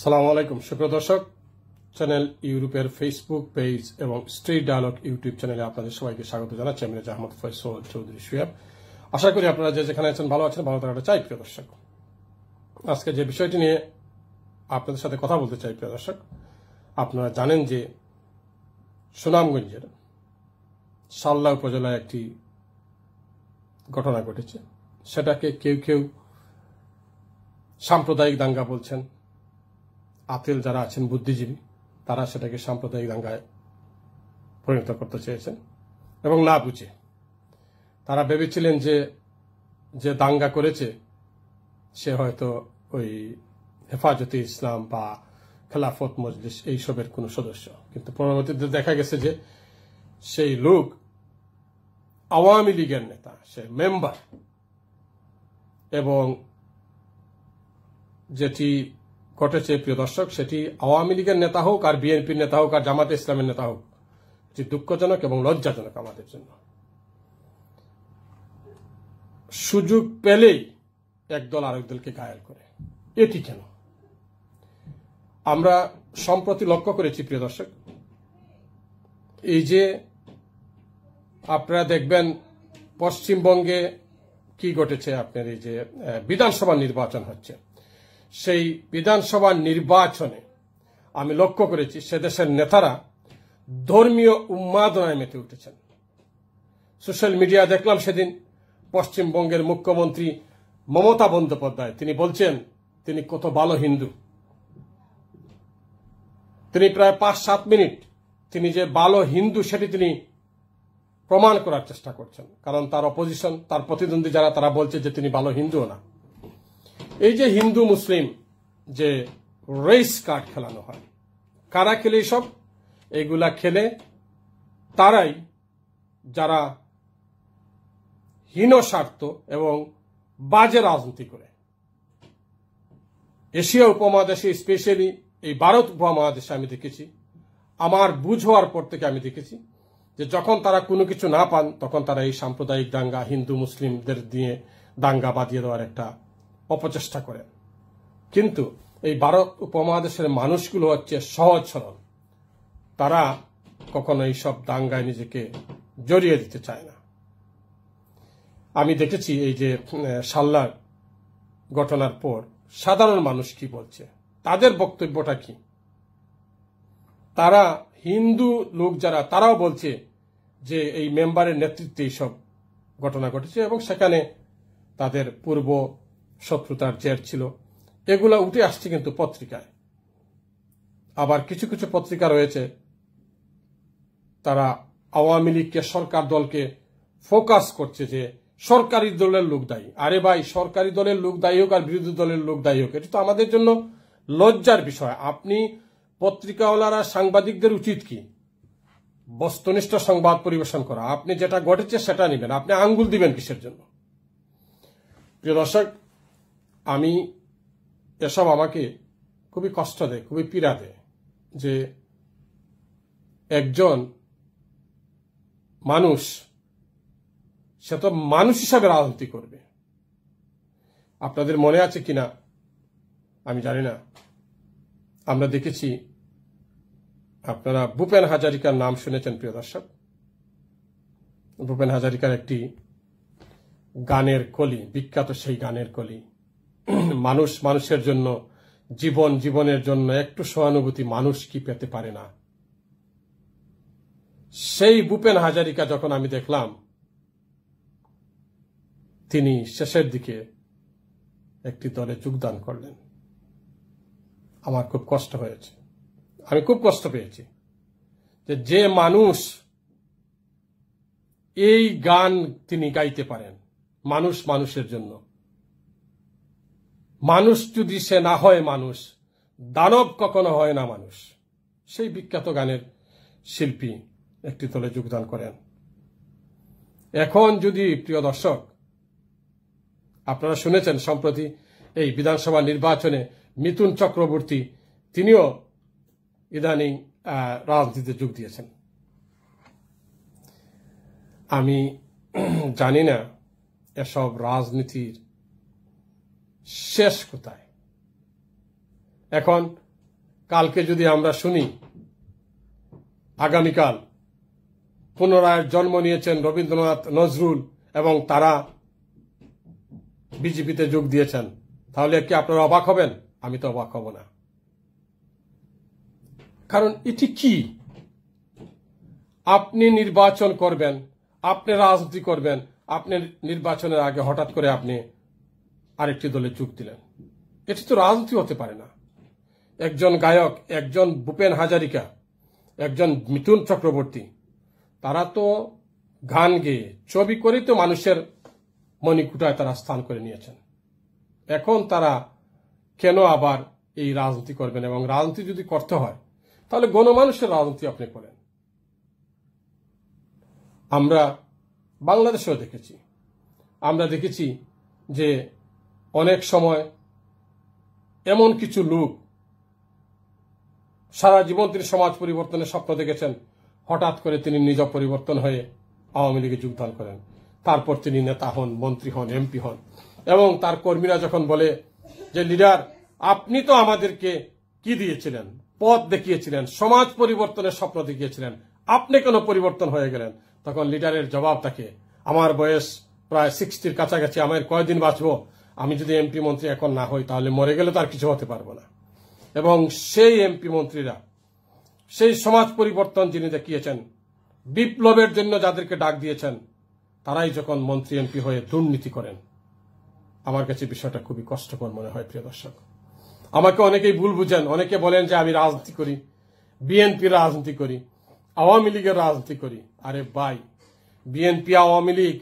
সালাম আলাইকুম সুপ্রিয় দর্শক চ্যানেল ইউরোপের ফেসবুক পেজ এবং স্ট্রিট ডায়ালগ ইউটিউব চ্যানেলে আপনাদের সবাইকে স্বাগত জানাচ্ছি আমি আহমদ ফয়সল চৌধুরী সুয়েব আশা করি আপনারা যে যেখানে আছেন ভালো আছেন ভালো থাকাটা চাই প্রিয় দর্শক আজকে যে বিষয়টি নিয়ে আপনাদের সাথে কথা বলতে চাই প্রিয় দর্শক আপনারা জানেন যে সুনামগঞ্জের সাল্লা উপজেলায় একটি ঘটনা ঘটেছে সেটাকে কেউ কেউ সাম্প্রদায়িক দাঙ্গা বলছেন আপিল যারা আছেন বুদ্ধিজীবী তারা সেটাকে সাম্প্রদায়িক দাঙ্গায় পরিণত করতে চেয়েছেন এবং না বুঝে তারা ভেবেছিলেন যে যে দাঙ্গা করেছে সে হয়তো ওই হেফাজতে ইসলাম বা খেলাফত মজলিস এইসবের কোনো সদস্য কিন্তু পরবর্তীতে দেখা গেছে যে সেই লোক আওয়ামী লীগের নেতা সে মেম্বার এবং যেটি ঘটেছে প্রিয় দর্শক সেটি আওয়ামী লীগের নেতা হোক আর বিএনপির নেতা হোক আর জামাতে ইসলামের নেতা হোক যে দুঃখজনক এবং লজ্জাজনক আমাদের জন্য সুযোগ পেলেই একদল আরেক দলকে ঘায়াল করে এটি কেন আমরা সম্প্রতি লক্ষ্য করেছি প্রিয় দর্শক এই যে আপনারা দেখবেন পশ্চিমবঙ্গে কি ঘটেছে আপনার এই যে বিধানসভা নির্বাচন হচ্ছে সেই বিধানসভার নির্বাচনে আমি লক্ষ্য করেছি সে দেশের নেতারা ধর্মীয় উন্মাদনায় মেতে উঠেছেন সোশ্যাল মিডিয়া দেখলাম সেদিন পশ্চিমবঙ্গের মুখ্যমন্ত্রী মমতা বন্দ্যোপাধ্যায় তিনি বলছেন তিনি কত ভালো হিন্দু তিনি প্রায় পাঁচ সাত মিনিট তিনি যে ভালো হিন্দু সেটি তিনি প্রমাণ করার চেষ্টা করছেন কারণ তার অপোজিশন তার প্রতিদ্বন্দ্বী যারা তারা বলছে যে তিনি ভালো হিন্দুও না এই যে হিন্দু মুসলিম যে রেস কার্ড খেলানো হয় কারা খেলে সব এগুলা খেলে তারাই যারা হীন স্বার্থ এবং বাজে রাজনীতি করে এশিয়া উপমহাদেশে স্পেশালি এই ভারত উপমহাদেশে আমি দেখেছি আমার বুঝ হওয়ার পর থেকে আমি দেখেছি যে যখন তারা কোনো কিছু না পান তখন তারা এই সাম্প্রদায়িক দাঙ্গা হিন্দু মুসলিমদের দিয়ে দাঙ্গা বাঁধিয়ে দেওয়ার একটা অপচেষ্টা করে কিন্তু এই ভারত উপমহাদেশের মানুষগুলো হচ্ছে সহজ সরল তারা কখনো এইসব দাঙ্গায় নিজেকে জড়িয়ে দিতে চায় না আমি দেখেছি এই যে সাল্লার ঘটনার পর সাধারণ মানুষ কি বলছে তাদের বক্তব্যটা কি তারা হিন্দু লোক যারা তারাও বলছে যে এই মেম্বারের নেতৃত্বে এইসব ঘটনা ঘটেছে এবং সেখানে তাদের পূর্ব শত্রুতার জের ছিল এগুলা উঠে আসছে কিন্তু পত্রিকায় আবার কিছু কিছু পত্রিকা রয়েছে তারা আওয়ামী লীগকে সরকার দলকে ফোকাস করছে যে সরকারি দলের লোক দায়ী আরে ভাই সরকারি দলের লোক দায়ী হোক আর বিরোধী দলের লোক দায়ী হোক এটা তো আমাদের জন্য লজ্জার বিষয় আপনি পত্রিকাওয়ালারা সাংবাদিকদের উচিত কি বস্তুনিষ্ঠ সংবাদ পরিবেশন করা আপনি যেটা ঘটেছে সেটা নেবেন আপনি আঙ্গুল দিবেন কিসের জন্য প্রিয় দর্শক আমি এসব আমাকে খুবই কষ্ট দেয় খুবই পীড়া দেয় যে একজন মানুষ সে তো মানুষ হিসাবে রাজনীতি করবে আপনাদের মনে আছে কিনা আমি জানি না আমরা দেখেছি আপনারা ভূপেন হাজারিকার নাম শুনেছেন প্রিয় দর্শক ভূপেন হাজারিকার একটি গানের কলি বিখ্যাত সেই গানের কলি মানুষ মানুষের জন্য জীবন জীবনের জন্য একটু সহানুভূতি মানুষ কি পেতে পারে না সেই ভূপেন হাজারিকা যখন আমি দেখলাম তিনি শেষের দিকে একটি দলে যোগদান করলেন আমার খুব কষ্ট হয়েছে আমি খুব কষ্ট পেয়েছি যে যে মানুষ এই গান তিনি গাইতে পারেন মানুষ মানুষের জন্য মানুষ যদি সে না হয় মানুষ দানব কখনো হয় না মানুষ সেই বিখ্যাত গানের শিল্পী একটি দলে যোগদান করেন এখন যদি প্রিয় দর্শক আপনারা শুনেছেন সম্প্রতি এই বিধানসভা নির্বাচনে মিথুন চক্রবর্তী তিনিও ইদানিং রাজনীতিতে যোগ দিয়েছেন আমি জানি না এসব রাজনীতির শেষ কোথায় এখন কালকে যদি আমরা শুনি আগামীকাল পুনরায় জন্ম নিয়েছেন রবীন্দ্রনাথ নজরুল এবং তারা বিজেপিতে যোগ দিয়েছেন তাহলে কি আপনারা অবাক হবেন আমি তো অবাক হব না কারণ এটি কি আপনি নির্বাচন করবেন আপনি রাজনীতি করবেন আপনি নির্বাচনের আগে হঠাৎ করে আপনি আরেকটি দলে যোগ দিলেন এটি তো রাজনীতি হতে পারে না একজন গায়ক একজন ভূপেন হাজারিকা একজন মিথুন চক্রবর্তী তারা তো গান গেয়ে ছবি করে তো মানুষের মণিকুটায় তারা স্থান করে নিয়েছেন এখন তারা কেন আবার এই রাজনীতি করবেন এবং রাজনীতি যদি করতে হয় তাহলে গণমানুষের রাজনীতি আপনি করেন আমরা বাংলাদেশেও দেখেছি আমরা দেখেছি যে অনেক সময় এমন কিছু লোক সারা জীবন তিনি সমাজ পরিবর্তনের স্বপ্ন দেখেছেন হঠাৎ করে তিনি নিজ পরিবর্তন হয়ে আওয়ামী লীগে যোগদান করেন তারপর তিনি নেতা হন মন্ত্রী হন এমপি হন এবং তার কর্মীরা যখন বলে যে লিডার আপনি তো আমাদেরকে কি দিয়েছিলেন পথ দেখিয়েছিলেন সমাজ পরিবর্তনের স্বপ্ন দেখিয়েছিলেন আপনি কোন পরিবর্তন হয়ে গেলেন তখন লিডারের জবাব থাকে আমার বয়স প্রায় সিক্সটির কাছাকাছি আমার কয়দিন বাঁচবো আমি যদি এমপি মন্ত্রী এখন না হই তাহলে মরে গেলে তো আর কিছু হতে পারবো না এবং সেই এমপি মন্ত্রীরা সেই সমাজ পরিবর্তন যিনি দেখিয়েছেন বিপ্লবের জন্য যাদেরকে ডাক দিয়েছেন তারাই যখন মন্ত্রী এমপি হয়ে দুর্নীতি করেন আমার কাছে বিষয়টা খুবই কষ্টকর মনে হয় প্রিয় দর্শক আমাকে অনেকেই ভুল বুঝেন অনেকে বলেন যে আমি রাজনীতি করি বিএনপির রাজনীতি করি আওয়ামী লীগের রাজনীতি করি আরে ভাই বিএনপি আওয়ামী লীগ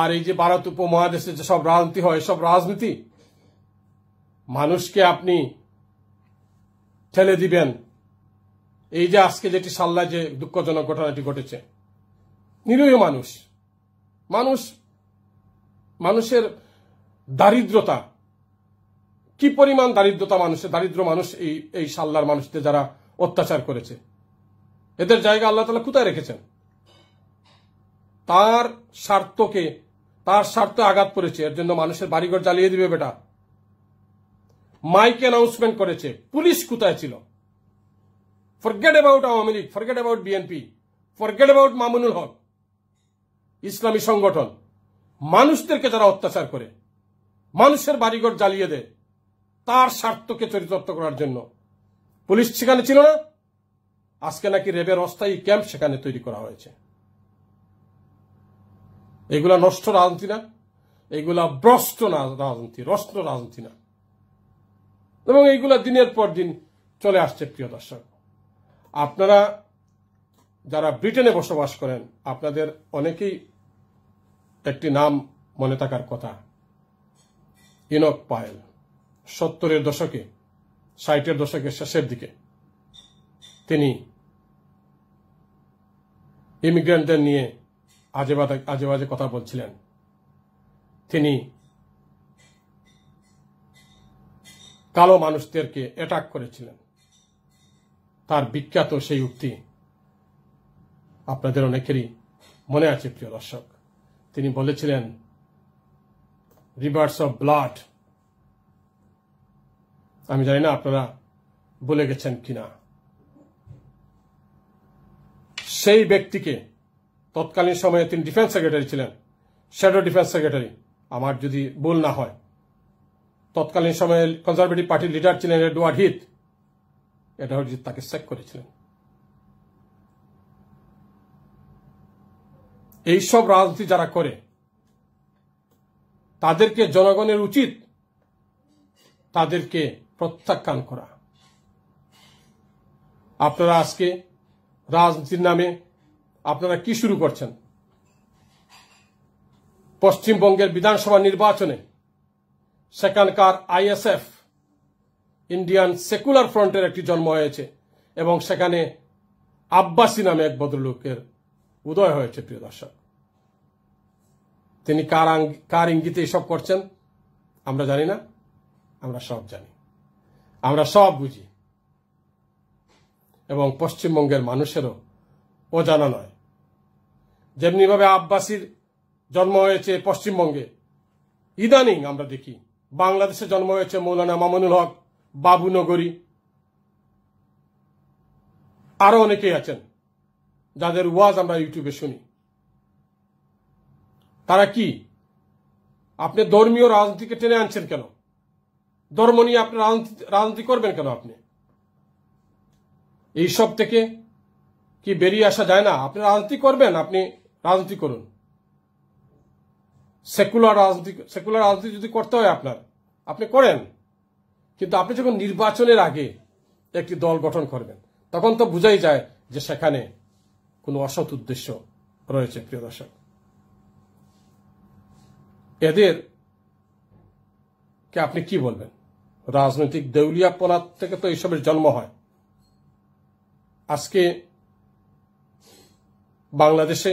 আর এই যে ভারত উপমহাদেশে যেসব রাজনীতি হয় সব রাজনীতি মানুষকে আপনি ঠেলে দিবেন এই যে আজকে যেটি সাল্লা যে দুঃখজনক ঘটনাটি ঘটেছে নিরীহ মানুষ মানুষ মানুষের দারিদ্রতা কি পরিমাণ দারিদ্রতা মানুষের দারিদ্র মানুষ এই এই সাল্লার মানুষদের যারা অত্যাচার করেছে এদের জায়গা আল্লাহ তালা কোথায় রেখেছেন তার স্বার্থকে তার স্বার্থে আঘাত করেছে এর জন্য মানুষের বাড়িঘর জ্বালিয়ে দিবে বেটা মাইক অ্যানাউন্সমেন্ট করেছে পুলিশ কোথায় ছিল forget about Awami League forget about BNP forget about Mamunul Haque ইসলামী সংগঠন মানুষদেরকে যারা অত্যাচার করে মানুষের বাড়িঘর জ্বালিয়ে দেয় তার স্বার্থকে চরিতার্থ করার জন্য পুলিশ সেখানে ছিল না আজকে নাকি রেবের অস্থায়ী ক্যাম্প সেখানে তৈরি করা হয়েছে এগুলা নষ্ট রাজনীতি না এগুলা ভ্রষ্ট রাজনীতি রষ্ট রাজনীতি না এবং এইগুলা দিনের পর দিন চলে আসছে প্রিয় দর্শক আপনারা যারা ব্রিটেনে বসবাস করেন আপনাদের অনেকেই একটি নাম মনে থাকার কথা ইনক পায়েল সত্তরের দশকে ষাটের দশকের শেষের দিকে তিনি ইমিগ্রেন্টদের নিয়ে আজে আজেবাজে কথা বলছিলেন তিনি কালো মানুষদেরকে অ্যাটাক করেছিলেন তার বিখ্যাত সেই উক্তি আপনাদের অনেকেরই মনে আছে প্রিয় দর্শক তিনি বলেছিলেন রিভার্স অফ ব্লাড আমি জানি না আপনারা ভুলে গেছেন কিনা সেই ব্যক্তিকে তৎকালীন সময়ে তিনি ডিফেন্স সেক্রেটারি ছিলেন শ্যাডো ডিফেন্স সেক্রেটারি আমার যদি ভুল না হয় তৎকালীন সময়ে কনজারভেটিভ পার্টির লিডার ছিলেন এডওয়ার্ড হিথ এডওয়ার্ড হচ্ছে তাকে চেক করেছিলেন এইসব রাজনীতি যারা করে তাদেরকে জনগণের উচিত তাদেরকে প্রত্যাখ্যান করা আপনারা আজকে রাজনীতির নামে আপনারা কি শুরু করছেন পশ্চিমবঙ্গের বিধানসভা নির্বাচনে সেখানকার আইএসএফ ইন্ডিয়ান সেকুলার ফ্রন্টের একটি জন্ম হয়েছে এবং সেখানে আব্বাসী নামে এক ভদ্রলোকের উদয় হয়েছে প্রিয় দর্শক তিনি কার কার ইঙ্গিতে এসব করছেন আমরা জানি না আমরা সব জানি আমরা সব বুঝি এবং পশ্চিমবঙ্গের মানুষেরও অজানা নয় যেমনিভাবে আব্বাসীর জন্ম হয়েছে পশ্চিমবঙ্গে ইদানিং আমরা দেখি বাংলাদেশে জন্ম হয়েছে মৌলানা মামুনুল হক বাবু নগরী আরো অনেকেই আছেন যাদের ওয়াজ আমরা ইউটিউবে শুনি তারা কি আপনি ধর্মীয় রাজনীতিকে টেনে আনছেন কেন ধর্ম নিয়ে আপনি রাজনীতি করবেন কেন আপনি এইসব থেকে কি বেরিয়ে আসা যায় না আপনি রাজনীতি করবেন আপনি রাজনীতি করুন সেকুলার রাজনীতি সেকুলার রাজনীতি যদি করতে হয় আপনার আপনি করেন কিন্তু আপনি যখন নির্বাচনের আগে একটি দল গঠন করবেন তখন তো বোঝাই যায় যে সেখানে কোনো অসৎ উদ্দেশ্য রয়েছে প্রিয় দর্শক এদের কে আপনি কি বলবেন রাজনৈতিক দেউলিয়াপনা থেকে তো এইসবের জন্ম হয় আজকে বাংলাদেশে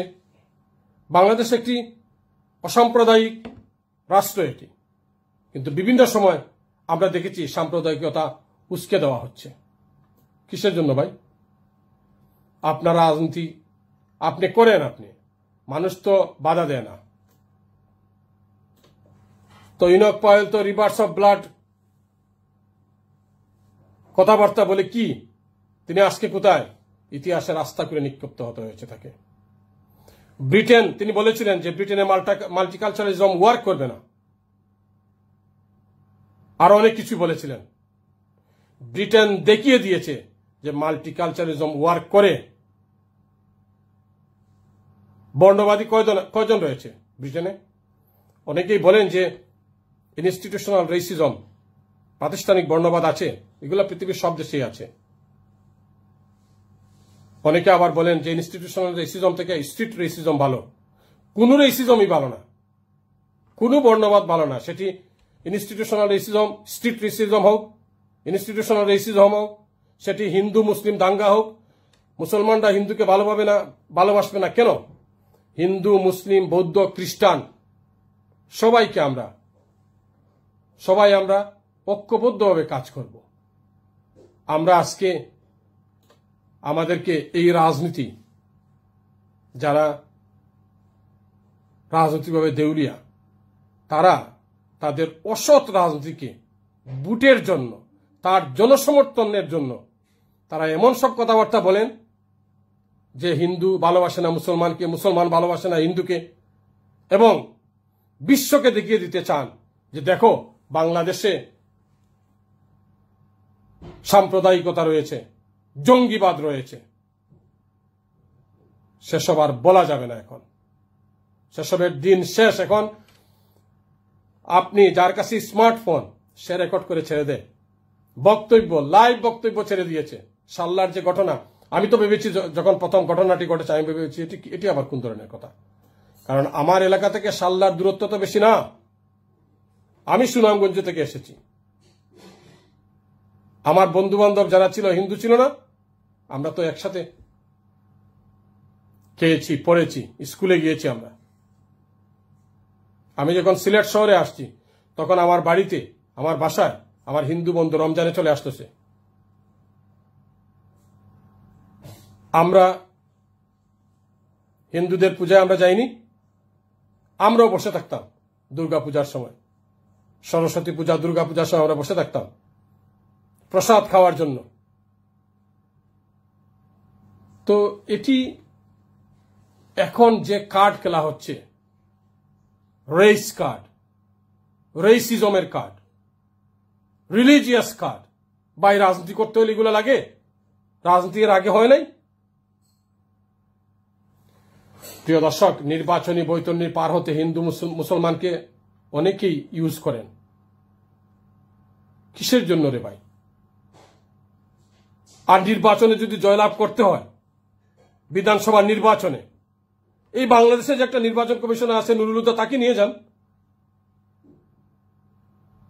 বাংলাদেশ একটি অসাম্প্রদায়িক রাষ্ট্র এটি কিন্তু বিভিন্ন সময় আমরা দেখেছি সাম্প্রদায়িকতা উস্কে দেওয়া হচ্ছে কিসের জন্য ভাই আপনার রাজনীতি আপনি করেন আপনি মানুষ তো বাধা দেয় না তো ইনক পায়েল তো রিভার্স অফ ব্লাড কথাবার্তা বলে কি তিনি আজকে কোথায় ইতিহাসে রাস্তা করে নিক্ষিপ্ত হতে হয়েছে তাকে ব্রিটেন তিনি বলেছিলেন যে ব্রিটেনে মাল্টিকালচারালিজম ওয়ার্ক করবে না আরো অনেক কিছু বলেছিলেন ব্রিটেন দেখিয়ে দিয়েছে যে মাল্টিকালচারিজম ওয়ার্ক করে বর্ণবাদী কয়জন কয়জন রয়েছে ব্রিটেনে অনেকেই বলেন যে ইনস্টিটিউশনাল রেসিজম প্রাতিষ্ঠানিক বর্ণবাদ আছে এগুলো পৃথিবীর সব দেশেই আছে অনেকে আবার বলেন যে ইনস্টিটিউশনাল রেসিজম থেকে স্ট্রিট রেসিজম ভালো কোনো রেসিজমই ভালো না কোনো বর্ণবাদ ভালো না সেটি ইনস্টিটিউশনাল রেসিজম স্ট্রিট রেসিজম হোক ইনস্টিটিউশনাল রেসিজম হোক সেটি হিন্দু মুসলিম দাঙ্গা হোক মুসলমানরা হিন্দুকে ভালোভাবে না ভালোবাসবে না কেন হিন্দু মুসলিম বৌদ্ধ খ্রিস্টান সবাইকে আমরা সবাই আমরা ঐক্যবদ্ধভাবে কাজ করব আমরা আজকে আমাদেরকে এই রাজনীতি যারা রাজনৈতিকভাবে দেউলিয়া তারা তাদের অসৎ রাজনীতিকে বুটের জন্য তার জনসমর্থনের জন্য তারা এমন সব কথাবার্তা বলেন যে হিন্দু ভালোবাসে না মুসলমানকে মুসলমান ভালোবাসে না হিন্দুকে এবং বিশ্বকে দেখিয়ে দিতে চান যে দেখো বাংলাদেশে সাম্প্রদায়িকতা রয়েছে জঙ্গিবাদ রয়েছে সেসব আর বলা যাবে না এখন সেসবের দিন শেষ এখন আপনি যার কাছে স্মার্টফোন সে রেকর্ড করে ছেড়ে দেয় বক্তব্য লাইভ বক্তব্য ছেড়ে দিয়েছে সাল্লার যে ঘটনা আমি তো ভেবেছি যখন প্রথম ঘটনাটি ঘটেছে আমি ভেবেছি এটি এটি আবার কোন ধরনের কথা কারণ আমার এলাকা থেকে সাল্লার দূরত্ব তো বেশি না আমি সুনামগঞ্জ থেকে এসেছি আমার বন্ধু বান্ধব যারা ছিল হিন্দু ছিল না আমরা তো একসাথে খেয়েছি পড়েছি স্কুলে গিয়েছি আমরা আমি যখন সিলেট শহরে আসছি তখন আমার বাড়িতে আমার বাসায় আমার হিন্দু বন্ধু রমজানে চলে আসতেছে আমরা হিন্দুদের পূজায় আমরা যাইনি আমরাও বসে থাকতাম দুর্গা পূজার সময় সরস্বতী পূজা দুর্গা পূজার সময় আমরা বসে থাকতাম প্রসাদ খাওয়ার জন্য তো এটি এখন যে কার্ড খেলা হচ্ছে রেস কার্ড রেসিজমের কার্ড রিলিজিয়াস কার্ড বাই রাজনীতি করতে হলে এগুলো লাগে রাজনীতির আগে হয় নাই প্রিয় দর্শক নির্বাচনী বৈতন্যের পার হতে হিন্দু মুসলমানকে অনেকেই ইউজ করেন কিসের জন্য রে ভাই আর নির্বাচনে যদি জয়লাভ করতে হয় বিধানসভা নির্বাচনে এই বাংলাদেশে যে একটা নির্বাচন কমিশন আছে নুরুল হুদা তাকে নিয়ে যান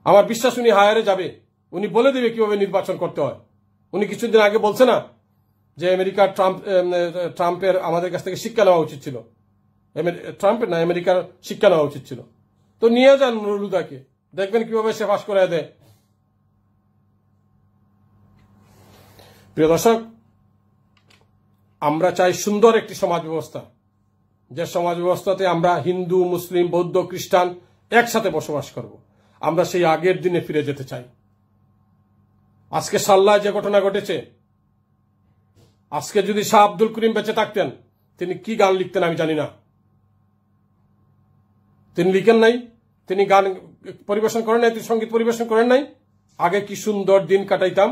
আমার বিশ্বাস উনি হায়ারে যাবে উনি বলে দেবে কিভাবে নির্বাচন করতে হয় উনি কিছুদিন আগে বলছে না যে আমেরিকার ট্রাম্প ট্রাম্পের আমাদের কাছ থেকে শিক্ষা নেওয়া উচিত ছিল ট্রাম্পের না আমেরিকার শিক্ষা নেওয়া উচিত ছিল তো নিয়ে যান নুরুল দেখবেন কিভাবে সে ফাঁস করে দেয় প্রিয় দর্শক আমরা চাই সুন্দর একটি সমাজ ব্যবস্থা যে সমাজ ব্যবস্থাতে আমরা হিন্দু মুসলিম বৌদ্ধ খ্রিস্টান একসাথে বসবাস করব আমরা সেই আগের দিনে ফিরে যেতে চাই আজকে সাল্লায় যে ঘটনা ঘটেছে আজকে যদি শাহ আব্দুল করিম বেঁচে থাকতেন তিনি কি গান লিখতেন আমি জানি না তিনি লিখেন নাই তিনি গান পরিবেশন করেন নাই তিনি সঙ্গীত পরিবেশন করেন নাই আগে কি সুন্দর দিন কাটাইতাম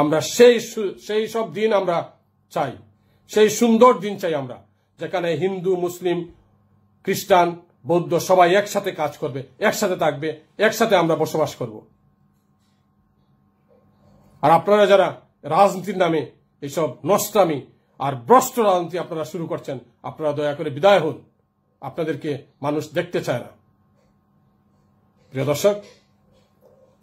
আমরা সেই সেই সব দিন আমরা চাই সেই সুন্দর দিন চাই আমরা যেখানে হিন্দু মুসলিম খ্রিস্টান বৌদ্ধ সবাই একসাথে কাজ করবে একসাথে থাকবে একসাথে আমরা বসবাস করব আর আপনারা যারা রাজনীতির নামে এইসব নষ্টামি আর ভ্রষ্ট রাজনীতি আপনারা শুরু করছেন আপনারা দয়া করে বিদায় হন আপনাদেরকে মানুষ দেখতে চায় না প্রিয় দর্শক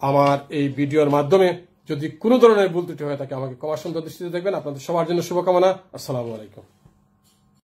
আমার এই ভিডিওর মাধ্যমে যদি কোনো ধরনের ভুল ত্রুটি হয়ে থাকে আমাকে কমার সুন্দর দৃষ্টিতে দেখবেন আপনাদের সবার জন্য শুভকামনা আসসালামু আলাইকুম